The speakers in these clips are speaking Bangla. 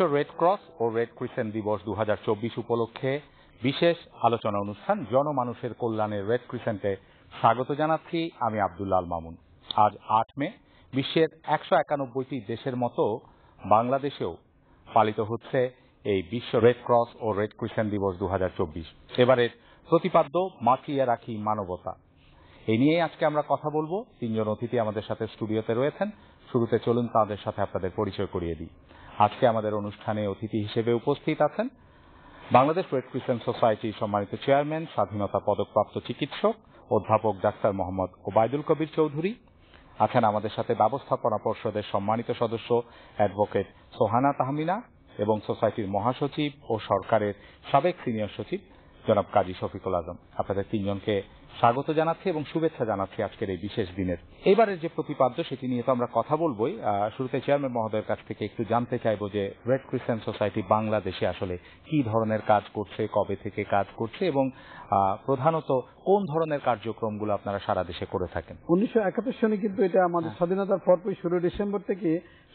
বিশ্ব রেড ক্রস ও রেড ক্রিসেন্ট দিবস দু উপলক্ষে বিশেষ আলোচনা অনুষ্ঠান জনমানুষের কল্যাণে রেড ক্রিসেন্টে স্বাগত জানাচ্ছি আমি আব্দুল্লাল মামুন আজ আট মে বিশ্বের একশো একানব্বইটি দেশের মতো বাংলাদেশেও পালিত হচ্ছে এই বিশ্ব রেড ক্রস ও রেড ক্রিসেন্ট দিবস দু এবারের প্রতিপাদ্য মাচিয়ে রাখি মানবতা এই নিয়েই আজকে আমরা কথা বলবো তিনজন অতিথি আমাদের সাথে স্টুডিওতে রয়েছেন শুরুতে চলুন তাদের সাথে আপনাদের পরিচয় করিয়ে দিই আজকে আমাদের অনুষ্ঠানে অতিথি হিসেবে উপস্থিত আছেন বাংলাদেশ রেড ক্রিসেন্ট সোসাইটির সম্মানিত চেয়ারম্যান স্বাধীনতা পদকপ্রাপ্ত চিকিৎসক অধ্যাপক ডাক্তার মোহাম্মদ ওবায়দুল কবির চৌধুরী আছেন আমাদের সাথে ব্যবস্থাপনা পর্ষদের সম্মানিত সদস্য অ্যাডভোকেট সোহানা তাহমিনা এবং সোসাইটির মহাসচিব ও সরকারের সাবেক সিনিয়র সচিব জনাব কাজী শফিকুল আজম আপনাদের তিনজনকে স্বাগত জানাচ্ছি এবং শুভেচ্ছা জানাচ্ছি আজকের এই বিশেষ দিনের এবারের যে প্রতিপাদ্য সেটি নিয়ে তো আমরা কথা বলবই শুরুতে চেয়ারম্যান মহোদয়ের কাছ থেকে একটু জানতে চাইব যে রেড ক্রিসেন্ট সোসাইটি বাংলাদেশে আসলে কি ধরনের কাজ করছে কবে থেকে কাজ করছে এবং প্রধানত কোন ধরনের কার্যক্রমগুলো আপনারা সারা দেশে করে থাকেন উনিশশো একাত্তর সনে কিন্তু এটা আমাদের হ্যাঁ। স্বাধীনতার পরপরই শুরু ডিসেম্বর থেকে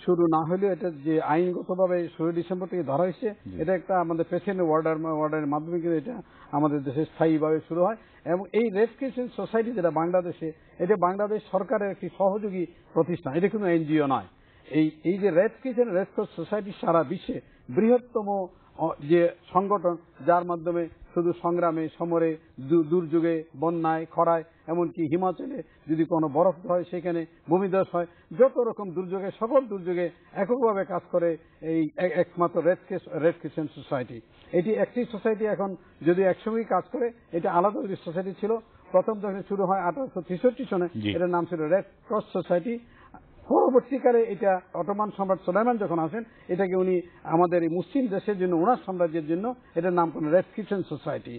শুরু না হলেও এটা যে আইনগতভাবে ষোলো ডিসেম্বর থেকে ধরা হয়েছে এটা একটা আমাদের পেশেন্ট ওয়ার্ডার ওয়ার্ডারের মাধ্যমে কিন্তু এটা আমাদের দেশে স্থায়ীভাবে শুরু হয় এবং এই রেসক্রিপশন সোসাইটি যেটা বাংলাদেশে এটা বাংলাদেশ সরকারের একটি সহযোগী প্রতিষ্ঠান এটা কোনো এনজিও নয় এই এই যে red kitchen red cross society সারা বিশ্বে বৃহত্তম যে সংগঠন যার মাধ্যমে শুধু সংগ্রামে সমরে দুর্যোগে বন্যায় খরায় এমনকি হিমাচলে যদি কোনো বরফ হয় সেখানে ভূমিধস হয় যত রকম দুর্যোগে সকল দুর্যোগে এককভাবে কাজ করে এই একমাত্র রেড রেড ক্রিশন সোসাইটি এটি একটি সোসাইটি এখন যদি একসঙ্গেই কাজ করে এটা আলাদা সোসাইটি ছিল প্রথম যখন শুরু হয় আঠারোশো ছেষট্টি সনে এটার নাম ছিল রেড ক্রস সোসাইটি পরবর্তীকালে এটা অটোমান সম্রাট সোলাইমান যখন আসেন এটাকে উনি আমাদের এই মুসলিম দেশের জন্য ওনার সাম্রাজ্যের জন্য এটার নাম কোন রেড ক্রিশন সোসাইটি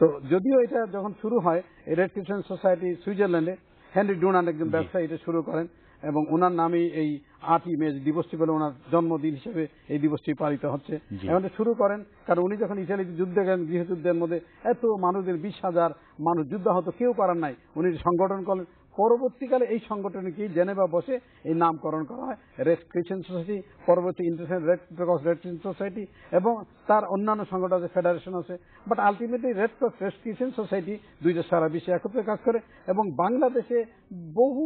তো যদিও এটা যখন শুরু হয় রেড ক্রিশ্চিয়ান সোসাইটি সুইজারল্যান্ডে হেনরি ডোনাল্ড একজন ব্যবসায়ী এটা শুরু করেন এবং ওনার নামে এই আটই মে দিবসটি বলে ওনার জন্মদিন হিসেবে এই দিবসটি পালিত হচ্ছে এখন শুরু করেন কারণ উনি যখন ইতালিতে যুদ্ধে গেলেন গৃহযুদ্ধের মধ্যে এত মানুষদের বিশ হাজার মানুষ যুদ্ধাহত কেউ পারার নাই উনি সংগঠন করেন পরবর্তীকালে এই কি জেনেভা বসে এই নামকরণ করা হয় রেড ক্রিশ্চিয়ান সোসাইটি পরবর্তী international red cross red society এবং তার অন্যান্য সংগঠন আছে ফেডারেশন আছে but ultimately red cross red christian society দুইটা সারা বিশ্বে একত্রে কাজ করে এবং বাংলাদেশে বহু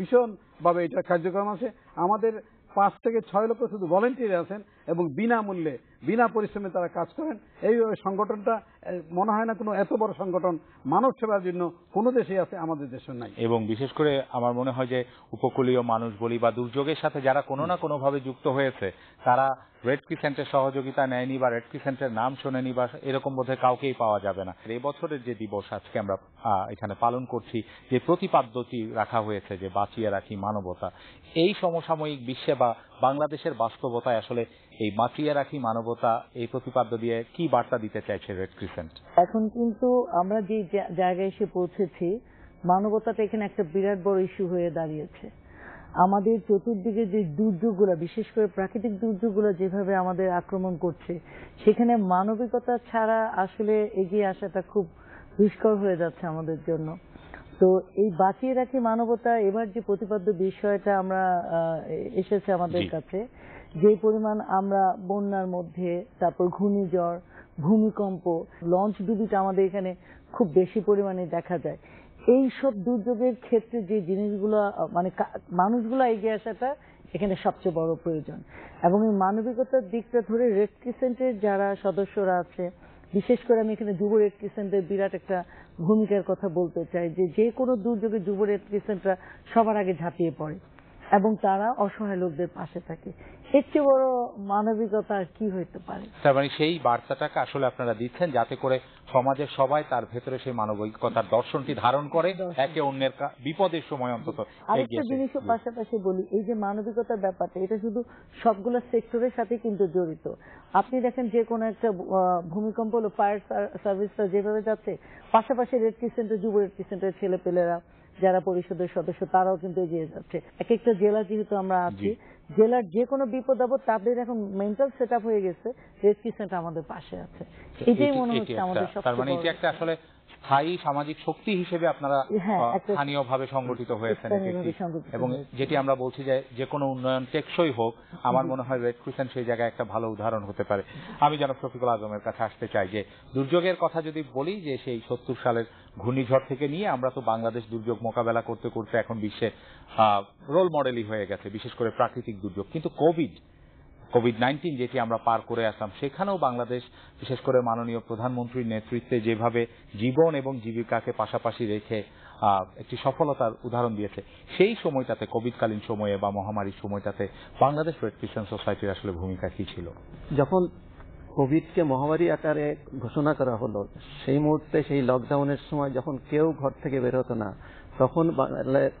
ভীষণভাবে এটা কার্যক্রম আছে আমাদের পাঁচ থেকে ছয় লক্ষ শুধু ভলেন্টিয়ার আছেন এবং বিনামূল্যে বিনা পরিশ্রমে তারা কাজ করেন এইভাবে সংগঠনটা মনে হয় না কোনো এত বড় সংগঠন মানব সেবার জন্য কোনো দেশেই আছে আমাদের দেশের নাই এবং বিশেষ করে আমার মনে হয় যে উপকূলীয় মানুষ বলি বা দুর্যোগের সাথে যারা কোনো না কোনোভাবে যুক্ত হয়েছে তারা রেড ক্রিসেন্টের সহযোগিতা নেয়নি বা রেড ক্রিসেন্টের নাম শোনেনি বা এরকম বোধহয় কাউকেই পাওয়া যাবে না এই বছরের যে দিবস আজকে আমরা এখানে পালন করছি যে প্রতিপাদ্যটি রাখা হয়েছে যে বাঁচিয়ে রাখি মানবতা এই সমসাময়িক বিশ্বে বা বাংলাদেশের বাস্তবতায় আসলে এই বাঁচিয়ে রাখি মানবতা এই প্রতিপাদ্য দিয়ে কি বার্তা দিতে চাইছে রেড ক্রিসেন্ট এখন কিন্তু আমরা যে জায়গায় এসে পৌঁছেছি মানবতাটা এখানে একটা বিরাট বড় ইস্যু হয়ে দাঁড়িয়েছে আমাদের চতুর্দিকে যে দুর্যোগগুলো বিশেষ করে প্রাকৃতিক দুর্যোগগুলো যেভাবে আমাদের আক্রমণ করছে সেখানে মানবিকতা ছাড়া আসলে এগিয়ে আসাটা খুব দুষ্কর হয়ে যাচ্ছে আমাদের জন্য তো এই বাঁচিয়ে রাখি মানবতা এবার যে প্রতিপাদ্য বিষয়টা আমরা এসেছে আমাদের কাছে যে পরিমাণ আমরা বন্যার মধ্যে তারপর ঘূর্ণিঝড় ভূমিকম্প লঞ্চ ডুবিটা আমাদের এখানে খুব বেশি পরিমাণে দেখা যায় এই সব দুর্যোগের ক্ষেত্রে যে জিনিসগুলো মানে মানুষগুলো এগিয়ে আসাটা এখানে সবচেয়ে বড় প্রয়োজন এবং এই মানবিকতার দিকটা ধরে রেড ক্রিসেন্টের যারা সদস্যরা আছে বিশেষ করে আমি এখানে যুব রেড বিরাট একটা ভূমিকার কথা বলতে চাই যে যে কোনো দুর্যোগে যুব রেড ক্রিসেন্টরা সবার আগে ঝাঁপিয়ে পড়ে এবং তারা অসহায় লোকদের পাশে থাকে এর চেয়ে বড় মানবিকতা আর কি হইতে পারে তার মানে সেই বার্তাটাকে আসলে আপনারা দিচ্ছেন যাতে করে সমাজের সবাই তার ভেতরে সেই মানবিকতার দর্শনটি ধারণ করে একে অন্যের বিপদের সময় অন্তত আরেকটা জিনিসও পাশাপাশি বলি এই যে মানবিকতার ব্যাপারটা এটা শুধু সবগুলো সেক্টরের সাথে কিন্তু জড়িত আপনি দেখেন যে কোনো একটা ভূমিকম্প হলো ফায়ার সার্ভিসটা যেভাবে যাচ্ছে পাশাপাশি রেড ক্রিসেন্টের যুব রেড ক্রিসেন্টের ছেলেপেলেরা যারা পরিষদের সদস্য তারাও কিন্তু এগিয়ে যাচ্ছে এক একটা জেলা যেহেতু আমরা আছি জেলার যে কোনো বিপদ আপদ তাদের এখন মেন্টাল সেট হয়ে গেছে রেস্কিউ সেন্টার আমাদের পাশে আছে আচ্ছা, এটাই মনে হচ্ছে আমাদের সবচেয়ে তার মানে এটা একটা আসলে হাই সামাজিক শক্তি হিসেবে আপনারা হ্যাঁ, স্থানীয় ভাবে সংগঠিত হয়েছেন এবং যেটি আমরা বলছি যে যে কোনো উন্নয়ন টেকসই হোক আমার মনে হয় রেড ক্রিসেন্ট সেই জায়গায় একটা ভালো উদাহরণ হতে পারে আমি যেন শফিকুল আজমের কাছে আসতে চাই যে দুর্যোগের কথা যদি বলি যে সেই সত্তর সালের ঘূর্ণিঝড় থেকে নিয়ে আমরা তো বাংলাদেশ দুর্যোগ মোকাবেলা করতে করতে এখন বিশ্বে রোল মডেলই হয়ে গেছে বিশেষ করে প্রাকৃতিক দুর্যোগ কিন্তু কোভিড কোভিড নাইন্টিন যেটি আমরা পার করে আসলাম সেখানেও বাংলাদেশ বিশেষ করে মাননীয় প্রধানমন্ত্রীর নেতৃত্বে যেভাবে জীবন এবং জীবিকাকে পাশাপাশি রেখে একটি সফলতার উদাহরণ দিয়েছে সেই সময়টাতে কোভিডকালীন সময়ে বা মহামারীর সময়টাতে বাংলাদেশ রেড ক্রিশ্চান সোসাইটির আসলে ভূমিকা কি ছিল যখন কোভিডকে মহামারী আকারে ঘোষণা করা হলো সেই মুহূর্তে সেই লকডাউনের সময় যখন কেউ ঘর থেকে বের হতো না তখন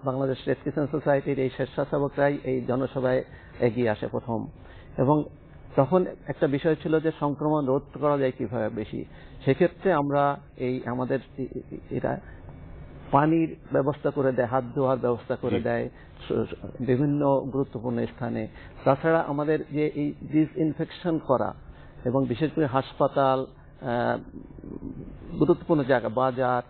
বাংলাদেশ রেড ক্রিশ্চান সোসাইটির এই স্বেচ্ছাসেবকরাই এই জনসভায় এগিয়ে আসে প্রথম এবং তখন একটা বিষয় ছিল যে সংক্রমণ রোধ করা যায় কিভাবে বেশি সেক্ষেত্রে আমরা এই আমাদের এরা পানির ব্যবস্থা করে দেয় হাত ধোয়ার ব্যবস্থা করে দেয় বিভিন্ন গুরুত্বপূর্ণ স্থানে তাছাড়া আমাদের যে এই ডিসইনফেকশন করা এবং বিশেষ করে হাসপাতাল গুরুত্বপূর্ণ জায়গা বাজার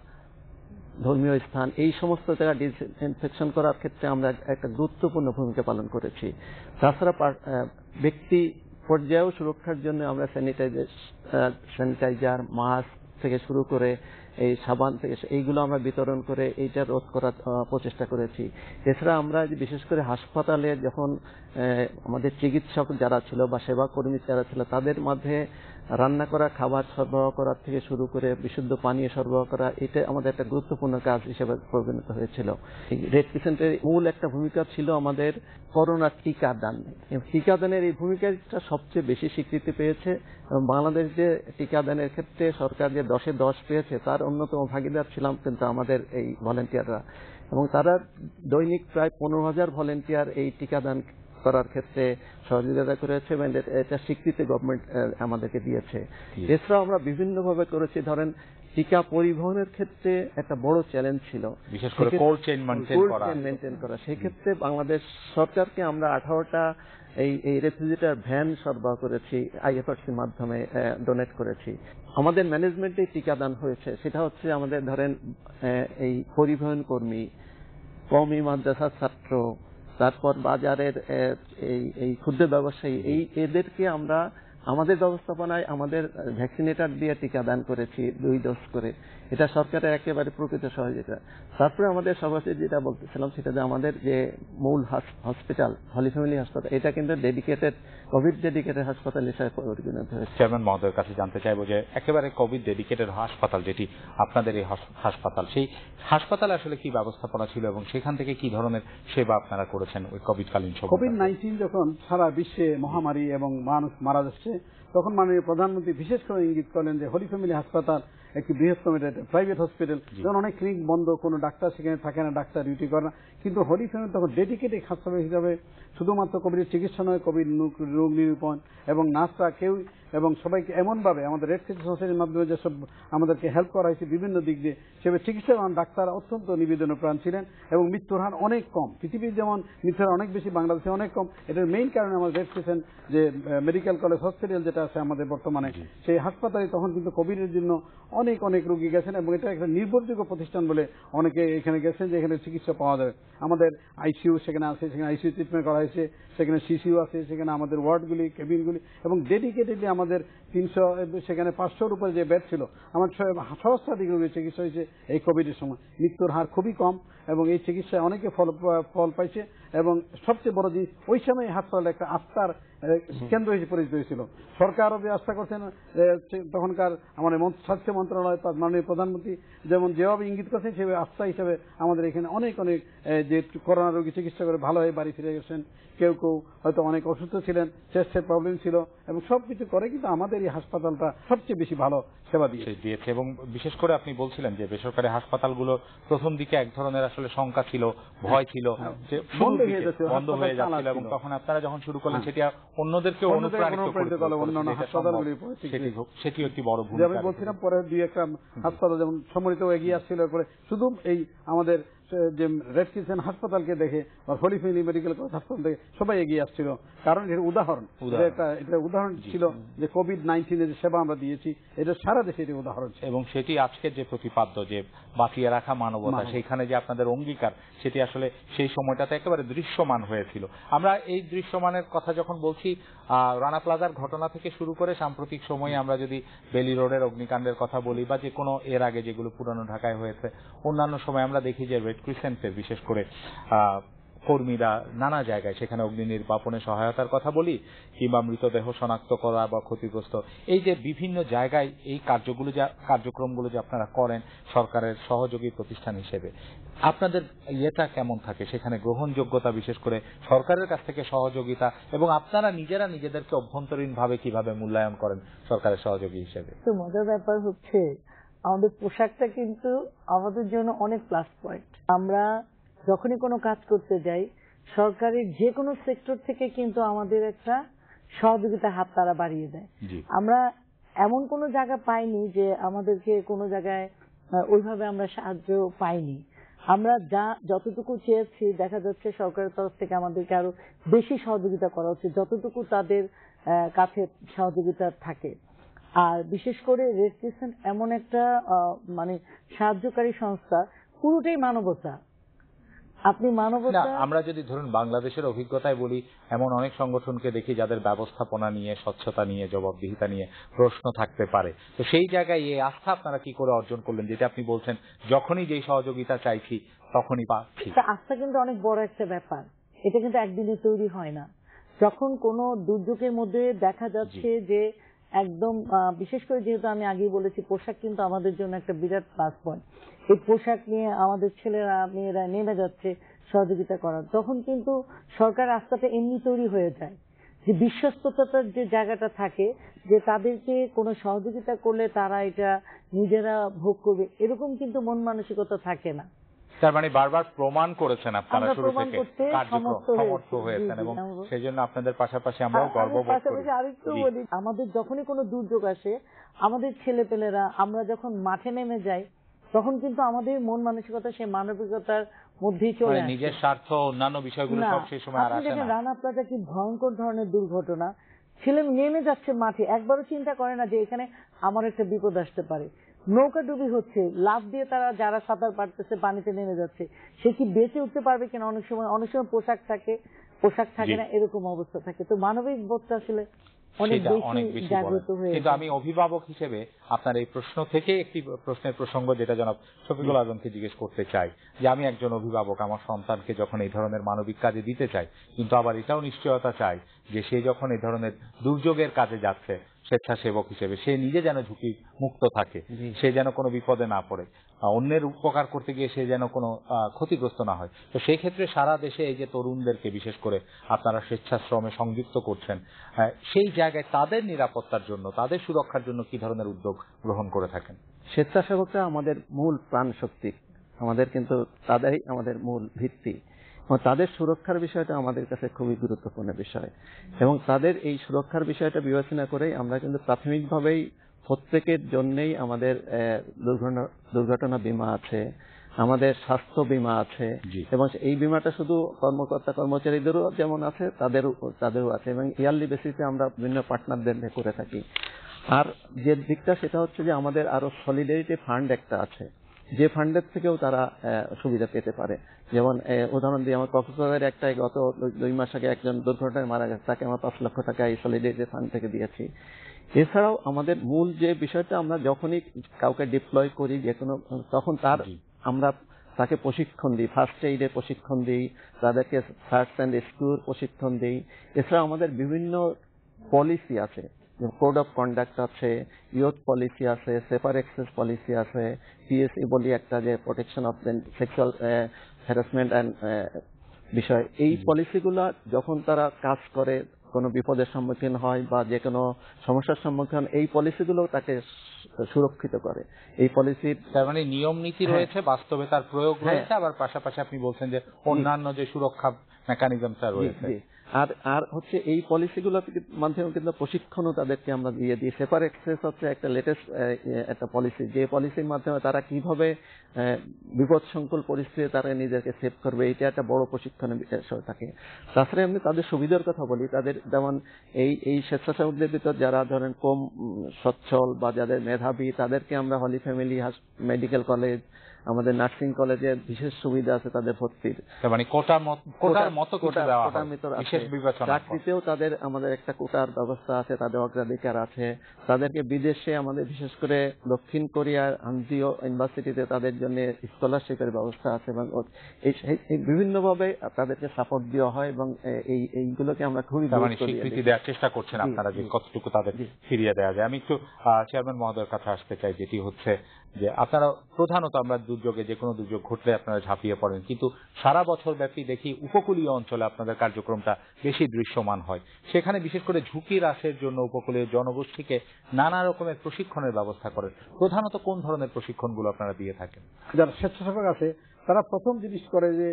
ধর্মীয় স্থান এই সমস্ত জায়গা ডিসইনফেকশন করার ক্ষেত্রে আমরা একটা গুরুত্বপূর্ণ ভূমিকা পালন করেছি তাছাড়া ব্যক্তি পর্যায়েও সুরক্ষার জন্য আমরা স্যানিটাইজার মাস্ক থেকে শুরু করে এই সাবান থেকে এইগুলো আমরা বিতরণ করে এইটা রোধ করার প্রচেষ্টা করেছি এছাড়া আমরা বিশেষ করে হাসপাতালে যখন আমাদের চিকিৎসক যারা ছিল বা সেবা কর্মী যারা ছিল তাদের মধ্যে রান্না করা খাবার সরবরাহ করার থেকে শুরু করে বিশুদ্ধ পানীয় সরবরাহ করা এটা আমাদের একটা গুরুত্বপূর্ণ কাজ হিসেবে পরিগণিত হয়েছিল রেড ক্রিসেন্টের মূল একটা ভূমিকা ছিল আমাদের করোনা টিকা দান টিকা দানের এই ভূমিকাটা সবচেয়ে বেশি স্বীকৃতি পেয়েছে এবং বাংলাদেশ যে টিকা দানের ক্ষেত্রে সরকার যে দশে দশ পেয়েছে তার অন্যতম ভাগিদার ছিলাম কিন্তু আমাদের এই ভলেন্টিয়াররা এবং তারা দৈনিক প্রায় পনেরো হাজার ভলেন্টিয়ার এই টিকাদান করার ক্ষেত্রে সহযোগিতা করেছে এবং এটা স্বীকৃতি গভর্নমেন্ট আমাদেরকে দিয়েছে এছাড়াও আমরা বিভিন্নভাবে করেছি ধরেন টিকা পরিবহনের ক্ষেত্রে একটা বড় চ্যালেঞ্জ ছিল বিশেষ করে কোল্ড চেইন মেনটেন করা সেক্ষেত্রে বাংলাদেশ সরকারকে আমরা আঠারোটা এই এই রেফ্রিজারেটর ভ্যান সরবরাহ করেছি আইএফআরসি মাধ্যমে ডোনেট করেছি আমাদের ম্যানেজমেন্টে টিকা দান হয়েছে সেটা হচ্ছে আমাদের ধরেন এই পরিবহন কর্মী কমি মাদ্রাসার ছাত্র তারপর বাজারের এই এই ক্ষুদ্র ব্যবসায়ী এই এদেরকে আমরা আমাদের ব্যবস্থাপনায় আমাদের ভ্যাকসিনেটর দিয়ে টিকা দান করেছি দুই ডোজ করে এটা সরকারের একেবারে প্রকৃত সহযোগিতা তারপরে আমাদের সভাপতি যেটা বলতেছিলাম সেটা যে আমাদের যে মূল হসপিটাল হলি ফ্যামিলি হাসপাতাল এটা কিন্তু ডেডিকেটেড কোভিড ডেডিকেটেড হাসপাতাল হিসেবে পরিগণিত হয়েছে চেয়ারম্যান মহোদয়ের কাছে জানতে চাইবো যে একেবারে কোভিড ডেডিকেটেড হাসপাতাল যেটি আপনাদের এই হাসপাতাল সেই হাসপাতাল আসলে কি ব্যবস্থাপনা ছিল এবং সেখান থেকে কি ধরনের সেবা আপনারা করেছেন ওই কোভিডকালীন সময় কোভিড নাইন্টিন যখন সারা বিশ্বে মহামারী এবং মানুষ মারা যাচ্ছে তখন মাননীয় প্রধানমন্ত্রী বিশেষ করে ইঙ্গিত করলেন যে হলি ফ্যামিলি হাসপাতাল একটি বৃহত্তম এটা একটা প্রাইভেট হসপিটাল যেমন অনেক ক্লিনিক বন্ধ কোনো ডাক্তার সেখানে থাকে না ডাক্তার ডিউটি করে না কিন্তু হলি ফ্যামিলি তখন ডেডিকেটেড হাসপাতাল হিসাবে শুধুমাত্র কোভিডের চিকিৎসা নয় কোভিড রোগ নিরূপণ এবং নার্সরা কেউ এবং সবাইকে এমনভাবে আমাদের রেড ক্রিস সোসাইটির মাধ্যমে যেসব আমাদেরকে হেল্প করা হয়েছে বিভিন্ন দিক দিয়ে সেভাবে চিকিৎসাবান ডাক্তার অত্যন্ত নিবেদন প্রাণ ছিলেন এবং মৃত্যুর হার অনেক কম পৃথিবীর যেমন মৃত্যুর অনেক বেশি বাংলাদেশে অনেক কম এটার মেইন কারণে আমাদের রেড ক্রিসেন যে মেডিকেল কলেজ হসপিটাল যেটা আছে আমাদের বর্তমানে সেই হাসপাতালে তখন কিন্তু কোভিডের জন্য অনেক অনেক রোগী গেছেন এবং এটা একটা নির্ভরযোগ্য প্রতিষ্ঠান বলে অনেকে এখানে গেছেন যে এখানে চিকিৎসা পাওয়া যাবে আমাদের আইসিইউ সেখানে আছে সেখানে আইসিইউ ট্রিটমেন্ট করা হয়েছে সেখানে সিসিউ আছে সেখানে আমাদের ওয়ার্ডগুলি কেবিনগুলি এবং ডেডিকেটেডলি আমাদের আমাদের তিনশো সেখানে পাঁচশোর উপরে যে বেড ছিল আমার সহস্রাধিক রোগীর চিকিৎসা হয়েছে এই কোভিডের সময় মৃত্যুর হার খুবই কম এবং এই চিকিৎসায় অনেকে ফল ফল পাইছে এবং সবচেয়ে বড় জিনিস ওই সময় হাসপাতালে একটা আস্থার কেন্দ্র হিসেবে পরিচিত হয়েছিল সরকারও আস্থা করছেন তখনকার আমাদের স্বাস্থ্য মন্ত্রণালয় তার মাননীয় প্রধানমন্ত্রী যেমন যেভাবে ইঙ্গিত করছেন সেভাবে আস্থা হিসেবে আমাদের এখানে অনেক অনেক যে করোনা রোগী চিকিৎসা করে ভালো হয়ে বাড়ি ফিরে গেছেন কেউ কেউ হয়তো অনেক অসুস্থ ছিলেন চেষ্টের প্রবলেম ছিল এবং সব কিছু করে কিন্তু আমাদের এই হাসপাতালটা সবচেয়ে বেশি ভালো সেবা দিয়েছে এবং বিশেষ করে আপনি বলছিলেন যে বেসরকারি হাসপাতালগুলো প্রথম দিকে এক ধরনের আসলে শঙ্কা ছিল ভয় ছিল হ্যাঁ, বন্ধ হয়ে যাচ্ছিল এবং তখন আপনারা যখন শুরু করলেন হ্যাঁ। সেটা অন্যদেরকে অনুপ্রাণিত করে অন্যান্য হাসপাতালগুলি সেটি একটি বড় ভূমিকা আমি বলছিলাম পরে দুই একটা হাসপাতাল যেমন সম্মিলিত এগিয়ে আসছিল করে শুধু এই আমাদের যে রেড কিচেন হাসপাতালকে দেখে বা হলিফিনি মেডিকেল কলেজ হাসপাতাল দেখে সবাই এগিয়ে আসছিল কারণ এটা উদাহরণ এটা এটা উদাহরণ ছিল যে কোভিড নাইন্টিনের যে সেবা আমরা দিয়েছি এটা সারা দেশে এটি উদাহরণ ছিল এবং সেটি আজকের যে প্রতিপাদ্য যে বাঁচিয়ে রাখা মানবতা সেইখানে যে আপনাদের অঙ্গীকার সেটি আসলে সেই সময়টাতে একেবারে দৃশ্যমান হয়েছিল আমরা এই দৃশ্যমানের কথা যখন বলছি রানা প্লাজার ঘটনা থেকে শুরু করে সাম্প্রতিক সময়ে আমরা যদি বেলি রোডের অগ্নিকাণ্ডের কথা বলি বা যে কোনো এর আগে যেগুলো পুরানো ঢাকায় হয়েছে অন্যান্য সময় আমরা দেখি যে রেড ক্রিসেন্টে বিশেষ করে কর্মীরা নানা জায়গায় সেখানে অগ্নি নির্বাপনে সহায়তার কথা বলি কিংবা মৃতদেহ শনাক্ত করা বা ক্ষতিগ্রস্ত এই যে বিভিন্ন জায়গায় এই কার্যগুলো যা কার্যক্রমগুলো যে আপনারা করেন সরকারের সহযোগী প্রতিষ্ঠান হিসেবে আপনাদের ইয়েটা কেমন থাকে সেখানে গ্রহণযোগ্যতা বিশেষ করে সরকারের কাছ থেকে সহযোগিতা এবং আপনারা নিজেরা নিজেদেরকে অভ্যন্তরীণভাবে কিভাবে মূল্যায়ন করেন সরকারের সহযোগী হিসেবে তো মজার ব্যাপার হচ্ছে আমাদের পোশাকটা কিন্তু আমাদের জন্য অনেক প্লাস পয়েন্ট আমরা যখনই কোনো কাজ করতে যাই সরকারের যে কোনো সেক্টর থেকে কিন্তু আমাদের একটা সহযোগিতা হাত তারা বাড়িয়ে দেয় আমরা এমন কোনো জায়গা পাইনি যে আমাদেরকে কোনো জায়গায় ওইভাবে আমরা সাহায্য পাইনি আমরা যা যতটুকু চেয়েছি দেখা যাচ্ছে সরকারের তরফ থেকে আমাদেরকে আরো বেশি সহযোগিতা করা উচিত যতটুকু তাদের কাছে সহযোগিতা থাকে আর বিশেষ করে রেড ক্রিসেন্ট এমন একটা মানে সাহায্যকারী সংস্থা পুরোটাই মানবতা আপনি মানবতা আমরা যদি ধরুন বাংলাদেশের অভিজ্ঞতায় বলি এমন অনেক সংগঠনকে দেখি যাদের ব্যবস্থাপনা নিয়ে স্বচ্ছতা নিয়ে জবাবদিহিতা নিয়ে প্রশ্ন থাকতে পারে তো সেই জায়গায় এই আস্থা আপনারা কি করে অর্জন করলেন যেটা আপনি বলছেন যখনই যেই সহযোগিতা চাইছি তখনই পাচ্ছি আস্থা কিন্তু অনেক বড় একটা ব্যাপার এটা কিন্তু একদিনে তৈরি হয় না যখন কোনো দুর্যোগের মধ্যে দেখা যাচ্ছে যে একদম বিশেষ করে যেহেতু আমি আগেই বলেছি পোশাক কিন্তু আমাদের জন্য একটা বিরাট প্লাস পয়েন্ট এই পোশাক নিয়ে আমাদের ছেলেরা মেয়েরা নেমে যাচ্ছে সহযোগিতা করার তখন কিন্তু সরকার রাস্তাটা এমনি তৈরি হয়ে যায় যে বিশ্বস্ততার যে জায়গাটা থাকে যে তাদেরকে কোনো সহযোগিতা করলে তারা এটা নিজেরা ভোগ করবে এরকম কিন্তু মন মানসিকতা থাকে না তার মানে বারবার প্রমাণ করেছেন আপনারা শুরু থেকে সমর্থ হয়েছেন এবং সেই জন্য আপনাদের পাশাপাশি আমরাও গর্ববোধ করি আরেকটু বলি আমাদের যখনই কোনো দুর্যোগ আসে আমাদের ছেলে পেলেরা আমরা যখন মাঠে নেমে যাই তখন কিন্তু আমাদের মন মানসিকতা সেই মানবিকতার মধ্যেই চলে মানে নিজের স্বার্থ অন্যান্য বিষয়গুলো সব সেই সময় আর আসে না রানা প্লাজা কি ভয়ঙ্কর ধরনের দুর্ঘটনা ছেলে নেমে যাচ্ছে মাঠে একবারও চিন্তা করে না যে এখানে আমার একটা বিপদ আসতে পারে নৌকা ডুবি হচ্ছে লাভ দিয়ে তারা যারা সাঁতার পারতেছে পানিতে নেমে যাচ্ছে সে কি বেঁচে উঠতে পারবে কিনা অনেক সময় অনেক সময় পোশাক থাকে পোশাক থাকে না এরকম অবস্থা থাকে তো মানবিক বোধটা আসলে কিন্তু আমি অভিভাবক হিসেবে আপনার এই প্রশ্ন থেকে একটি প্রশ্নের প্রসঙ্গ যেটা জনাব শফিকুল আজমকে জিজ্ঞেস করতে চাই যে আমি একজন অভিভাবক আমার সন্তানকে যখন এই ধরনের মানবিক কাজে দিতে চাই কিন্তু আবার এটাও নিশ্চয়তা চাই যে সে যখন এই ধরনের দুর্যোগের কাজে যাচ্ছে স্বেচ্ছাসেবক হিসেবে সে নিজে যেন ঝুঁকি মুক্ত থাকে সে যেন কোনো বিপদে না পড়ে অন্যের উপকার করতে গিয়ে সে যেন কোনো ক্ষতিগ্রস্ত না হয় তো সেই ক্ষেত্রে সারা দেশে এই যে তরুণদেরকে বিশেষ করে আপনারা স্বেচ্ছাশ্রমে সংযুক্ত করছেন সেই জায়গায় তাদের নিরাপত্তার জন্য তাদের সুরক্ষার জন্য কি ধরনের উদ্যোগ গ্রহণ করে থাকেন স্বেচ্ছাসেবকরা আমাদের মূল প্রাণ শক্তি আমাদের কিন্তু তাদেরই আমাদের মূল ভিত্তি এবং তাদের সুরক্ষার বিষয়টা আমাদের কাছে খুবই গুরুত্বপূর্ণ বিষয় এবং তাদের এই সুরক্ষার বিষয়টা বিবেচনা করেই আমরা কিন্তু প্রাথমিকভাবেই প্রত্যেকের জন্যেই আমাদের দুর্ঘটনা বিমা আছে আমাদের স্বাস্থ্য বিমা আছে এবং এই বিমাটা শুধু কর্মকর্তা কর্মচারীদেরও যেমন আছে তাদেরও তাদেরও আছে এবং ইয়ারলি বেসিসে আমরা বিভিন্ন পার্টনারদের করে থাকি আর যে দিকটা সেটা হচ্ছে যে আমাদের আরো সলিডারিটি ফান্ড একটা আছে যে ফান্ডের থেকেও তারা সুবিধা পেতে পারে যেমন উদাহরণ দিয়ে আমার প্রফেসরের একটা গত দুই মাস আগে একজন দুর্ঘটনায় মারা গেছে তাকে আমরা পাঁচ লক্ষ টাকা এই যে ফান্ড থেকে দিয়েছি এছাড়াও আমাদের মূল যে বিষয়টা আমরা যখনই কাউকে ডিপ্লয় করি যে কোনো তখন তার আমরা তাকে প্রশিক্ষণ দিই ফার্স্ট এইডে প্রশিক্ষণ দিই তাদেরকে সার্চ অ্যান্ড স্কুল প্রশিক্ষণ দিই এছাড়া আমাদের বিভিন্ন পলিসি আছে কোড অফ কন্ডাক্ট আছে ইউথ পলিসি আছে সেফার এক্সেস পলিসি আছে পিএসসি e বলি একটা যে protection of sexual harassment and বিষয় এই পলিসিগুলা যখন তারা কাজ করে কোনো বিপদের সম্মুখীন হয় বা যে কোনো সমস্যার সম্মুখীন এই পলিসিগুলো তাকে সুরক্ষিত করে এই পলিসি তার মানে নিয়ম নীতি হ্যাঁ। রয়েছে বাস্তবে তার প্রয়োগ হ্যাঁ। রয়েছে আবার পাশাপাশি আপনি বলছেন যে অন্যান্য যে সুরক্ষা মেকানিজমটা রয়েছে আর আর হচ্ছে এই পলিসিগুলো মাধ্যমে কিন্তু প্রশিক্ষণও তাদেরকে আমরা দিয়ে দিই সেপার এক্সেস হচ্ছে একটা লেটেস্ট একটা পলিসি যে পলিসির মাধ্যমে তারা কিভাবে বিপদ সংকুল পরিস্থিতি তারা নিজেকে সেভ করবে এটা একটা বড় প্রশিক্ষণের বিষয় থাকে তাছাড়া আমি তাদের সুবিধার কথা বলি তাদের যেমন এই এই স্বেচ্ছাসেবকদের ভিতর যারা ধরেন কম সচ্ছল বা যাদের মেধাবী তাদেরকে আমরা হলি ফ্যামিলি মেডিকেল কলেজ আমাদের নার্সিং কলেজে বিশেষ সুবিধা আছে তাদের ভর্তির মানে কোটা চাকরিতেও তাদের আমাদের একটা কোটার ব্যবস্থা আছে তাদের অগ্রাধিকার আছে তাদেরকে বিদেশে আমাদের বিশেষ করে দক্ষিণ কোরিয়ার আন্তীয় ইউনিভার্সিটিতে তাদের জন্য স্কলারশিপের ব্যবস্থা আছে এবং বিভিন্ন ভাবে তাদেরকে সাপোর্ট দেওয়া হয় এবং এই এইগুলোকে আমরা খুবই মানে স্বীকৃতি দেওয়ার চেষ্টা করছেন আপনারা যে কতটুকু তাদের ফিরিয়ে দেওয়া যায় আমি একটু চেয়ারম্যান মহোদয়ের কাছে আসতে চাই যেটি হচ্ছে যে আপনারা প্রধানত আমরা দুর্যোগে যে কোনো দুর্যোগ ঘটলে আপনারা ঝাঁপিয়ে পড়েন কিন্তু সারা বছর ব্যাপী দেখি উপকূলীয় অঞ্চলে আপনাদের কার্যক্রমটা বেশি দৃশ্যমান হয় সেখানে বিশেষ করে ঝুঁকি হ্রাসের জন্য উপকূলীয় জনগোষ্ঠীকে নানা রকমের প্রশিক্ষণের ব্যবস্থা করেন প্রধানত কোন ধরনের প্রশিক্ষণগুলো আপনারা দিয়ে থাকেন যারা স্বেচ্ছাসেবক আছে তারা প্রথম জিনিস করে যে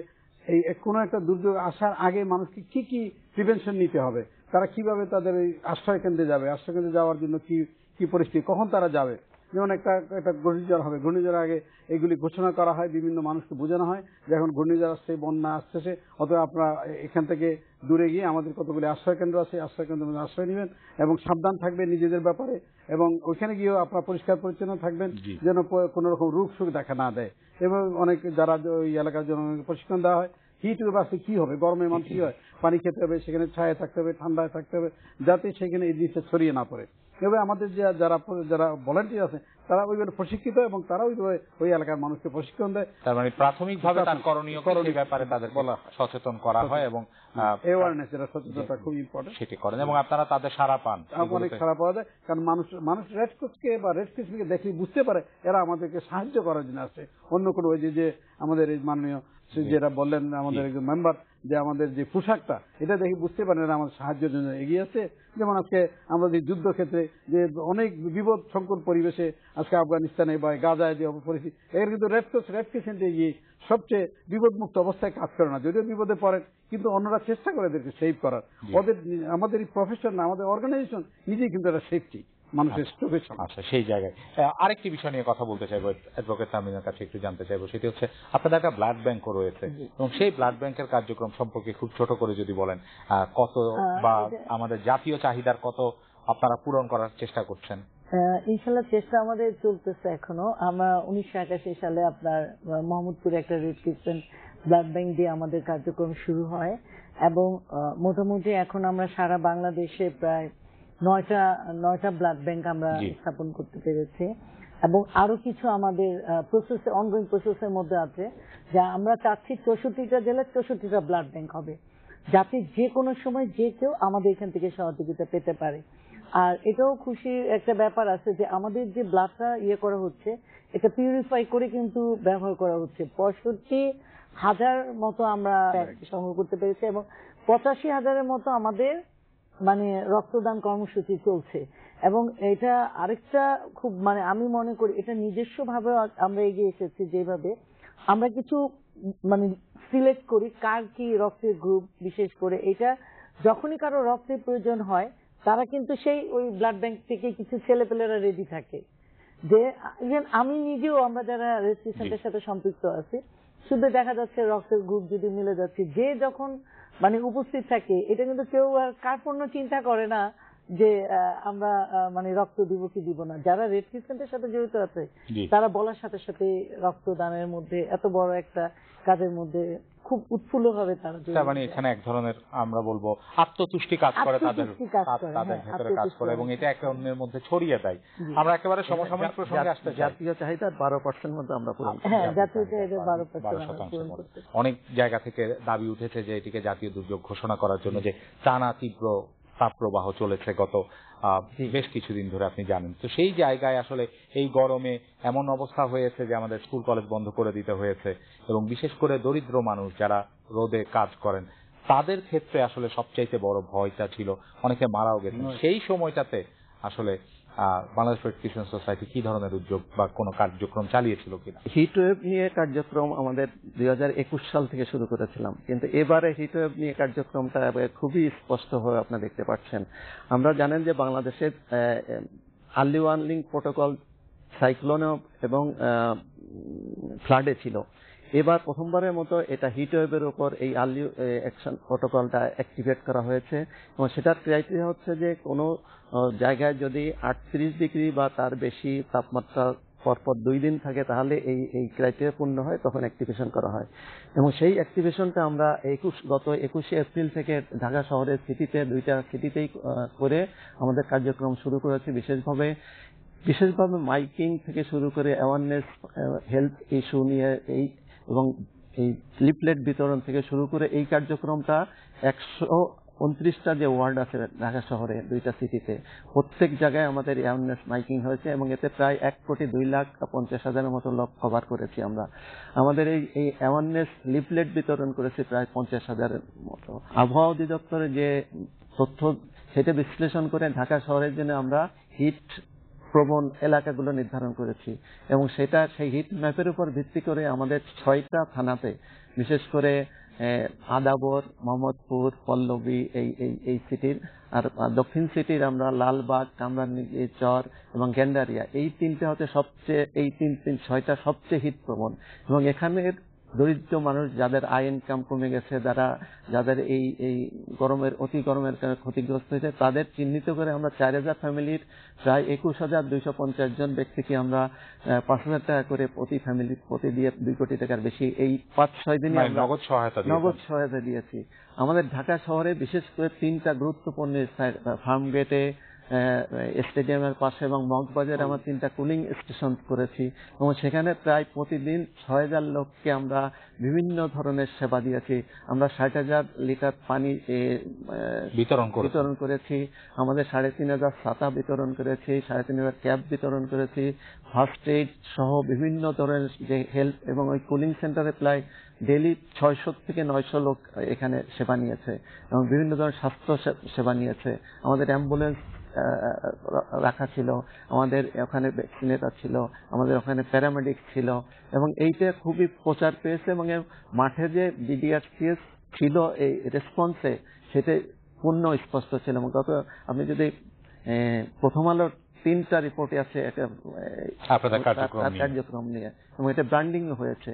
এই কোনো একটা দুর্যোগ আসার আগে মানুষকে কি কি প্রিভেনশন নিতে হবে তারা কিভাবে তাদের এই আশ্রয় কেন্দ্রে যাবে আশ্রয় কেন্দ্রে যাওয়ার জন্য কি কি পরিস্থিতি কখন তারা যাবে যেমন একটা একটা ঘূর্ণিঝড় হবে ঘূর্ণিঝড়ের আগে এগুলি ঘোষণা করা হয় বিভিন্ন মানুষকে বোঝানো হয় যে এখন ঘূর্ণিঝড় আসছে বন্যা আসতেছে অতএব আপনারা এখান থেকে দূরে গিয়ে আমাদের কতগুলি আশ্রয়কেন্দ্র আছে আশ্রয়কেন্দ্রের মধ্যে আশ্রয় নেবেন এবং সাবধান থাকবে নিজেদের ব্যাপারে এবং ওইখানে গিয়েও আপনারা পরিষ্কার পরিচ্ছন্ন থাকবেন যেন কোনো রকম রূপ সুখ দেখা না দেয় এবং অনেক যারা ওই এলাকার জন্য প্রশিক্ষণ দেওয়া হয় হিট বাসে কি হবে গরমে মানুষ কি হয় পানি খেতে হবে সেখানে ছায়া থাকতে হবে ঠান্ডায় থাকতে হবে যাতে সেখানে এই জিনিসটা ছড়িয়ে না পড়ে এভাবে আমাদের যে যারা যারা ভলেন্টিয়ার আছে তারা ওইভাবে প্রশিক্ষিত এবং তারা ওইভাবে ওই এলাকার মানুষকে প্রশিক্ষণ দেয় তার মানে প্রাথমিকভাবে তার করণীয় করণীয় ব্যাপারে তাদের বলা সচেতন করা হয় এবং অ্যাওয়ারনেস এটা সচেতনতা খুব ইম্পর্টেন্ট সেটি করেন এবং আপনারা তাদের সারা পান অনেক সারা পাওয়া যায় কারণ মানুষ মানুষ রেড ক্রসকে বা রেড ক্রসকে দেখলে বুঝতে পারে এরা আমাদেরকে সাহায্য করার জন্য আসে অন্য কোনো ওই যে আমাদের এই মাননীয় যেটা বললেন আমাদের একজন মেম্বার যে আমাদের যে পোশাকটা এটা দেখে বুঝতে পারেন আমাদের সাহায্যের জন্য এগিয়ে আছে যেমন আজকে আমরা যে যুদ্ধক্ষেত্রে যে অনেক বিপদ সংকট পরিবেশে আজকে আফগানিস্তানে বা গাজায় যে পরিস্থিতি এর কিন্তু রেডক্রস রেড ক্রিসেন্টে গিয়ে সবচেয়ে বিপদমুক্ত অবস্থায় কাজ করে না যদিও বিপদে পড়েন কিন্তু অন্যরা চেষ্টা করে এদেরকে সেভ করার ওদের আমাদের এই প্রফেশন আমাদের অর্গানাইজেশন নিজেই কিন্তু একটা সেফটি মানুষের আচ্ছা। স্টোভেশন আচ্ছা সেই জায়গায় আরেকটি বিষয় নিয়ে কথা বলতে চাইবো অ্যাডভোকেট তামিনের কাছে একটু জানতে চাইবো সেটি হচ্ছে আপনাদের একটা ব্লাড ব্যাংকও রয়েছে এবং সেই ব্লাড ব্যাংকের কার্যক্রম সম্পর্কে খুব ছোট করে যদি বলেন কত বা আমাদের জাতীয় চাহিদার কত আপনারা পূরণ করার চেষ্টা করছেন ইনশাল্লাহ চেষ্টা আমাদের চলতেছে এখনো আমরা উনিশশো একাশি সালে আপনার মোহাম্মদপুরে একটা রেড ব্লাড ব্যাংক দিয়ে আমাদের কার্যক্রম শুরু হয় এবং মোটামুটি এখন আমরা সারা বাংলাদেশে প্রায় নয়টা নয়টা ব্লাড ব্যাংক আমরা স্থাপন করতে পেরেছি এবং আরো কিছু আমাদের প্রসেস অনগোয়িং প্রসেসের মধ্যে আছে যা আমরা চাচ্ছি চৌষট্টিটা জেলার চৌষট্টিটা ব্লাড ব্যাংক হবে যাতে যে কোনো সময় যে কেউ আমাদের এখান থেকে সহযোগিতা পেতে পারে আর এটাও খুশির একটা ব্যাপার আছে যে আমাদের যে ব্লাডটা ইয়ে করা হচ্ছে এটা পিউরিফাই করে কিন্তু ব্যবহার করা হচ্ছে পঁয়ষট্টি হাজার মতো আমরা সংগ্রহ করতে পেরেছি এবং পঁচাশি হাজারের মতো আমাদের মানে রক্তদান কর্মসূচি চলছে এবং এটা আরেকটা খুব মানে আমি মনে করি এটা নিজস্ব ভাবে আমরা এগিয়ে এসেছি যেভাবে আমরা কিছু মানে সিলেক্ট করি কার কি রক্তের গ্রুপ বিশেষ করে এটা যখনই কারো রক্তের প্রয়োজন হয় তারা কিন্তু সেই ওই ব্লাড ব্যাংক থেকে কিছু ছেলেপেলেরা রেডি থাকে যে ইভেন আমি নিজেও আমরা যারা রেজিস্ট্রেশনটার সাথে সম্পৃক্ত আছি শুধু দেখা যাচ্ছে রক্তের গ্রুপ যদি মিলে যাচ্ছে যে যখন মানে উপস্থিত থাকে এটা কিন্তু কেউ কার্পণ্য চিন্তা করে না যে আমরা মানে রক্ত দিব কি দিব না যারা রেড ক্রিসেন্টের সাথে জড়িত আছে তারা বলার সাথে সাথে রক্তদানের মধ্যে এত বড় একটা কাজের মধ্যে খুব উৎফুল্ল ভাবে তারা মানে এখানে এক ধরনের আমরা বলবো আত্মতুষ্টি কাজ করে তাদের তাদের হ্যাঁ, ভেতরে কাজ করে এবং এটা একে অন্যের মধ্যে ছড়িয়ে দেয় আমরা একেবারে সমসাময়িক হ্যাঁ, প্রসঙ্গে আসতে জাতীয় চাহিদার বারো পার্সেন্ট মধ্যে আমরা হ্যাঁ জাতীয় চাহিদার বারো পার্সেন্ট অনেক জায়গা থেকে দাবি উঠেছে যে এটিকে জাতীয় দুর্যোগ ঘোষণা করার জন্য যে টানা তীব্র তাপ প্রবাহ চলেছে গত বেশ কিছুদিন ধরে আপনি জানেন তো সেই জায়গায় আসলে এই গরমে এমন অবস্থা হয়েছে যে আমাদের স্কুল কলেজ বন্ধ করে দিতে হয়েছে এবং বিশেষ করে দরিদ্র মানুষ যারা রোদে কাজ করেন তাদের ক্ষেত্রে আসলে সবচাইতে বড় ভয়টা ছিল অনেকে মারাও গেছে সেই সময়টাতে আসলে বাংলাদেশ প্রেসক্রিপশন সোসাইটি কি ধরনের উদ্যোগ বা কোনো কার্যক্রম চালিয়েছিল কিনা হিটওয়েভ নিয়ে কার্যক্রম আমাদের দুই সাল থেকে শুরু করেছিলাম কিন্তু এবারে হিটওয়েভ নিয়ে কার্যক্রমটা খুবই স্পষ্টভাবে আপনারা দেখতে পাচ্ছেন আমরা জানেন যে বাংলাদেশের আর্লি ওয়ার্নিং প্রোটোকল সাইক্লোন এবং ফ্লাডে ছিল এবার প্রথমবারের মতো এটা হিট ওয়েভের উপর এই আর্লি অ্যাকশন প্রোটোকলটা অ্যাক্টিভেট করা হয়েছে এবং সেটার ক্রাইটেরিয়া হচ্ছে যে কোনো জায়গায় যদি আটত্রিশ ডিগ্রি বা তার বেশি তাপমাত্রা পরপর দুই দিন থাকে তাহলে এই এই ক্রাইটেরিয়া পূর্ণ হয় তখন অ্যাক্টিভেশন করা হয় এবং সেই অ্যাক্টিভেশনটা আমরা একুশ গত একুশে এপ্রিল থেকে ঢাকা শহরের সিটিতে দুইটা সিটিতেই করে আমাদের কার্যক্রম শুরু করেছি বিশেষভাবে বিশেষভাবে মাইকিং থেকে শুরু করে অ্যাওয়ারনেস হেলথ ইস্যু নিয়ে এই এবং এই লিফলেট বিতরণ থেকে শুরু করে এই কার্যক্রমটা একশো উনত্রিশটা যে ওয়ার্ড আছে ঢাকা শহরে দুইটা সিটিতে প্রত্যেক জায়গায় আমাদের অ্যাওয়ারনেস মাইকিং হয়েছে এবং এতে প্রায় এক কোটি দুই লাখ পঞ্চাশ হাজারের মতো লোক কভার করেছি আমরা আমাদের এই এই অ্যাওয়ারনেস লিফলেট বিতরণ করেছি প্রায় পঞ্চাশ হাজারের মতো আবহাওয়া অধিদপ্তরে যে তথ্য সেটা বিশ্লেষণ করে ঢাকা শহরের জন্য আমরা হিট প্রবণ এলাকাগুলো নির্ধারণ করেছি এবং সেটা সেই হিট ম্যাপের উপর ভিত্তি করে আমাদের ছয়টা থানাতে বিশেষ করে আদাবর মোহাম্মদপুর পল্লবী এই এই এই সিটির আর দক্ষিণ সিটির আমরা লালবাগ কামরানি চর এবং গেন্ডারিয়া এই তিনটে হচ্ছে সবচেয়ে এই তিন তিন ছয়টা সবচেয়ে হিট প্রবণ এবং এখানের দরিদ্র মানুষ যাদের আয় ইনকাম কমে গেছে যারা যাদের এই এই গরমের অতি গরমের কারণে ক্ষতিগ্রস্ত হয়েছে তাদের চিহ্নিত করে আমরা চার হাজার ফ্যামিলির প্রায় একুশ হাজার দুইশো পঞ্চাশ জন ব্যক্তিকে আমরা পাঁচ হাজার টাকা করে প্রতি ফ্যামিলি প্রতি দিয়ে দুই কোটি টাকার বেশি এই পাঁচ ছয় দিনে মানে নগদ সহায়তা নগদ সহায়তা দিয়েছি আমাদের ঢাকা শহরে বিশেষ করে তিনটা গুরুত্বপূর্ণ ফার্ম গেটে স্টেডিয়ামের পাশে এবং মগবাজারে আমরা তিনটা কুলিং স্টেশন করেছি এবং সেখানে প্রায় প্রতিদিন ছয় হাজার লোককে আমরা বিভিন্ন ধরনের সেবা দিয়েছি আমরা ষাট হাজার লিটার পানি বিতরণ করেছি আমাদের সাড়ে তিন হাজার ছাতা বিতরণ করেছি সাড়ে তিন হাজার ক্যাব বিতরণ করেছি ফার্স্ট এইড সহ বিভিন্ন ধরনের যে হেল্প এবং ওই কুলিং সেন্টারে প্রায় ডেলি ছয়শো থেকে নয়শো লোক এখানে সেবা নিয়েছে এবং বিভিন্ন ধরনের স্বাস্থ্য সেবা নিয়েছে আমাদের অ্যাম্বুলেন্স রাখা ছিল আমাদের ওখানে ভ্যাকসিনেটর ছিল আমাদের ওখানে প্যারামেডিক ছিল এবং এইটা খুবই প্রচার পেয়েছে এবং মাঠে যে বিডিআরসিএস ছিল এই রেসপন্সে সেটা পূর্ণ স্পষ্ট ছিল এবং গত আপনি যদি প্রথম আলোর তিনটা রিপোর্টে আছে একটা কার্যক্রম নিয়ে এবং এটা ব্র্যান্ডিং হয়েছে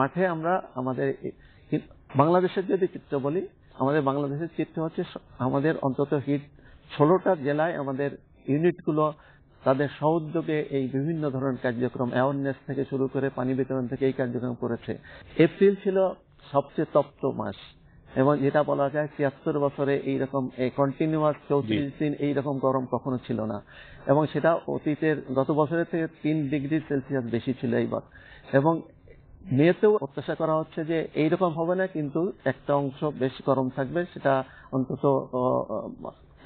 মাঠে আমরা আমাদের বাংলাদেশের যদি চিত্র বলি আমাদের বাংলাদেশের চিত্র হচ্ছে আমাদের অন্তত হিট ষোলোটা জেলায় আমাদের ইউনিটগুলো তাদের সহযোগে এই বিভিন্ন ধরনের কার্যক্রম অ্যাওয়ারনেস থেকে শুরু করে পানি বিতরণ থেকে এই কার্যক্রম করেছে এপ্রিল ছিল সবচেয়ে তপ্ত মাস এবং যেটা বলা যায় ছিয়াত্তর বছরে এইরকম কন্টিনিউয়াস চৌত্রিশ দিন এইরকম গরম কখনো ছিল না এবং সেটা অতীতের গত বছরের থেকে তিন ডিগ্রি সেলসিয়াস বেশি ছিল এইবার এবং মেয়েতেও প্রত্যাশা করা হচ্ছে যে এইরকম হবে না কিন্তু একটা অংশ বেশ গরম থাকবে সেটা অন্তত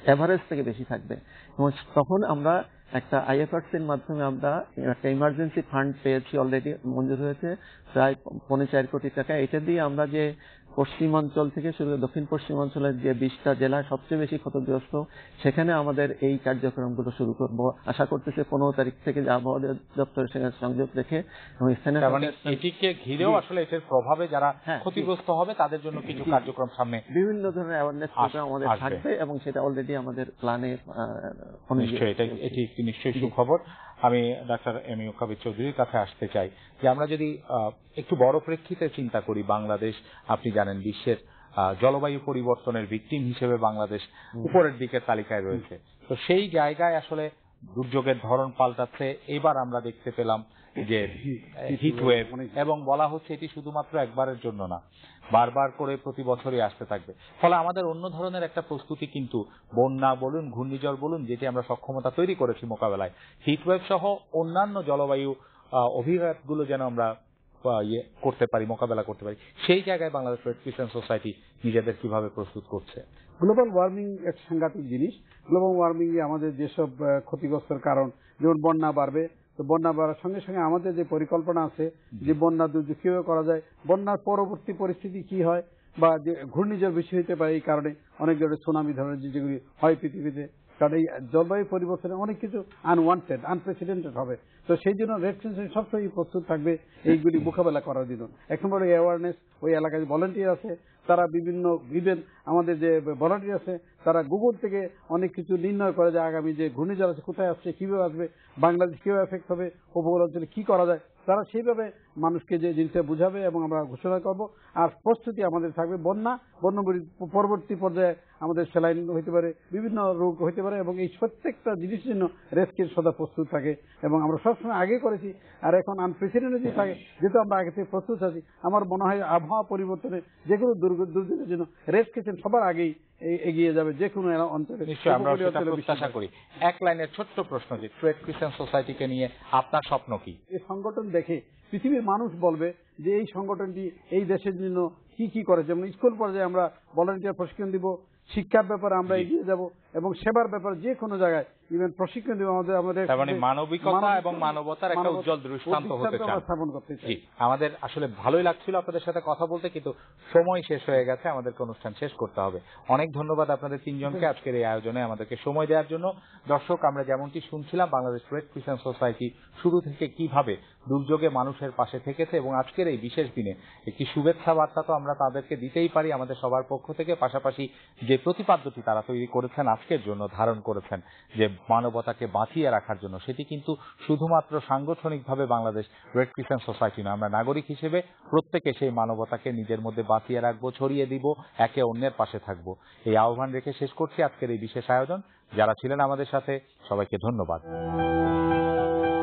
অ্যাভারেজ থেকে বেশি থাকবে এবং তখন আমরা একটা আইএফআরসির মাধ্যমে আমরা একটা ইমার্জেন্সি ফান্ড পেয়েছি অলরেডি মঞ্জুর হয়েছে প্রায় পনেরো চার কোটি টাকা এটা দিয়ে আমরা যে পশ্চিমাঞ্চল থেকে শুরু করে দক্ষিণ পশ্চিমাঞ্চলের যে বিশটা জেলা সবচেয়ে বেশি ক্ষতিগ্রস্ত সেখানে আমাদের এই কার্যক্রমগুলো শুরু করব আশা করতেছে পনেরো তারিখ থেকে আবহাওয়া দপ্তরের সঙ্গে সংযোগ রেখে মানে এটিকে ঘিরেও আসলে এটার প্রভাবে যারা হ্যাঁ, ক্ষতিগ্রস্ত হবে তাদের জন্য কিছু কার্যক্রম সামনে বিভিন্ন ধরনের অ্যাওয়ারনেস প্রোগ্রাম আমাদের থাকবে এবং সেটা অলরেডি আমাদের প্ল্যানে নিশ্চয়ই এটা এটি একটি নিশ্চয়ই সুখবর আমি ডাক্তার এম ইউ কবির চৌধুরীর কাছে আসতে চাই যে আমরা যদি একটু বড় প্রেক্ষিতে চিন্তা করি বাংলাদেশ আপনি জানেন বিশ্বের জলবায়ু পরিবর্তনের ভিত্তিম হিসেবে বাংলাদেশ উপরের দিকে তালিকায় রয়েছে তো সেই জায়গায় আসলে দুর্যোগের ধরন পাল্টাচ্ছে এবার আমরা দেখতে পেলাম যে হিট ওয়েভ এবং বলা হচ্ছে এটি শুধুমাত্র একবারের জন্য না বারবার করে প্রতি বছরই আসতে থাকবে ফলে আমাদের অন্য ধরনের একটা প্রস্তুতি কিন্তু বন্যা বলুন ঘূর্ণিঝড় বলুন যেটি আমরা সক্ষমতা তৈরি করেছি মোকাবেলায় হিট ওয়েভ সহ অন্যান্য জলবায়ু অভিঘাতগুলো যেন আমরা ইয়ে করতে পারি মোকাবেলা করতে পারি সেই জায়গায় বাংলাদেশ রেড ক্রিসেন্ট সোসাইটি নিজেদের কিভাবে প্রস্তুত করছে গ্লোবাল ওয়ার্মিং এক সাংঘাতিক জিনিস গ্লোবাল ওয়ার্মিং আমাদের যেসব ক্ষতিগ্রস্তের কারণ যেমন বন্যা বাড়বে তো বন্যা বাড়ার সঙ্গে সঙ্গে আমাদের যে পরিকল্পনা আছে যে বন্যা দুর্যোগ কিভাবে করা যায় বন্যার পরবর্তী পরিস্থিতি কি হয় বা যে ঘূর্ণিঝড় বেশি হইতে পারে এই কারণে অনেক ধরনের সুনামি ধরনের যে যেগুলি হয় পৃথিবীতে কারণ এই জলবায়ু পরিবর্তনে অনেক কিছু আনওয়ান্টেড আনপ্রেসিডেন্টেড হবে তো সেই জন্য রেড সেন্সর সবসময় প্রস্তুত থাকবে এইগুলি মোকাবেলা করার জন্য এক নম্বর অ্যাওয়ারনেস ওই এলাকায় ভলেন্টিয়ার আছে তারা বিভিন্ন ইভেন আমাদের যে ভলান্টিয়ার আছে তারা গুগল থেকে অনেক কিছু নির্ণয় করে যে আগামী যে ঘূর্ণিঝড় আছে কোথায় আসছে কিভাবে আসবে বাংলাদেশ কেউ এফেক্ট হবে উপকূল অঞ্চলে কী করা যায় তারা সেইভাবে মানুষকে যে জিনিসটা বুঝাবে এবং আমরা ঘোষণা করব আর প্রস্তুতি আমাদের থাকবে বন্যা বন্য পরবর্তী পর্যায়ে আমাদের সেলাইন হইতে পারে বিভিন্ন রোগ হইতে পারে এবং এই প্রত্যেকটা জিনিসের জন্য রেস্কের সদা প্রস্তুত থাকে এবং আমরা সবসময় আগে করেছি আর এখন আনপ্রেসিডেন্ট থাকে যেহেতু আমরা আগে থেকে প্রস্তুত আছি আমার মনে হয় আবহাওয়া পরিবর্তনে যে কোনো দুর্যোগের জন্য রেস্কের করেছেন সবার আগেই এগিয়ে যাবে যে কোনো অঞ্চলে করি এক লাইনের ছোট্ট প্রশ্ন যে ট্রেড ক্রিশ্চান সোসাইটিকে নিয়ে আপনার স্বপ্ন কি এই সংগঠন দেখে পৃথিবীর মানুষ বলবে যে এই সংগঠনটি এই দেশের জন্য কি কি করে যেমন স্কুল পর্যায়ে আমরা ভলান্টিয়ার প্রশিক্ষণ দিব শিক্ষার ব্যাপারে আমরা এগিয়ে যাব এবং সেবার ব্যাপারে যে কোনো জায়গায় ইভেন প্রশিক্ষণ দিব আমাদের আমাদের মানে মানবিকতা এবং মানবতার একটা উজ্জ্বল দৃষ্টান্ত হতে চান চাই আমাদের আসলে ভালোই লাগছিল আপনাদের সাথে কথা বলতে কিন্তু সময় শেষ হয়ে গেছে আমাদেরকে অনুষ্ঠান শেষ করতে হবে অনেক ধন্যবাদ আপনাদের তিনজনকে আজকের এই আয়োজনে আমাদেরকে সময় দেওয়ার জন্য দর্শক আমরা যেমনটি শুনছিলাম বাংলাদেশ রেড ক্রিসেন্ট সোসাইটি শুরু থেকে কিভাবে দুর্যোগে মানুষের পাশে থেকেছে এবং আজকের এই বিশেষ দিনে একটি শুভেচ্ছা বার্তা তো আমরা তাদেরকে দিতেই পারি আমাদের সবার পক্ষ থেকে পাশাপাশি যে প্রতিপাদ্যটি তারা তৈরি করেছেন আজকের জন্য ধারণ করেছেন যে মানবতাকে বাঁচিয়ে রাখার জন্য সেটি কিন্তু শুধুমাত্র সাংগঠনিকভাবে বাংলাদেশ রেড ক্রিসেন্ট সোসাইটি না আমরা নাগরিক হিসেবে প্রত্যেকে সেই মানবতাকে নিজের মধ্যে বাঁচিয়ে রাখবো ছড়িয়ে দিব একে অন্যের পাশে থাকব এই আহ্বান রেখে শেষ করছি আজকের এই বিশেষ আয়োজন যারা ছিলেন আমাদের সাথে সবাইকে ধন্যবাদ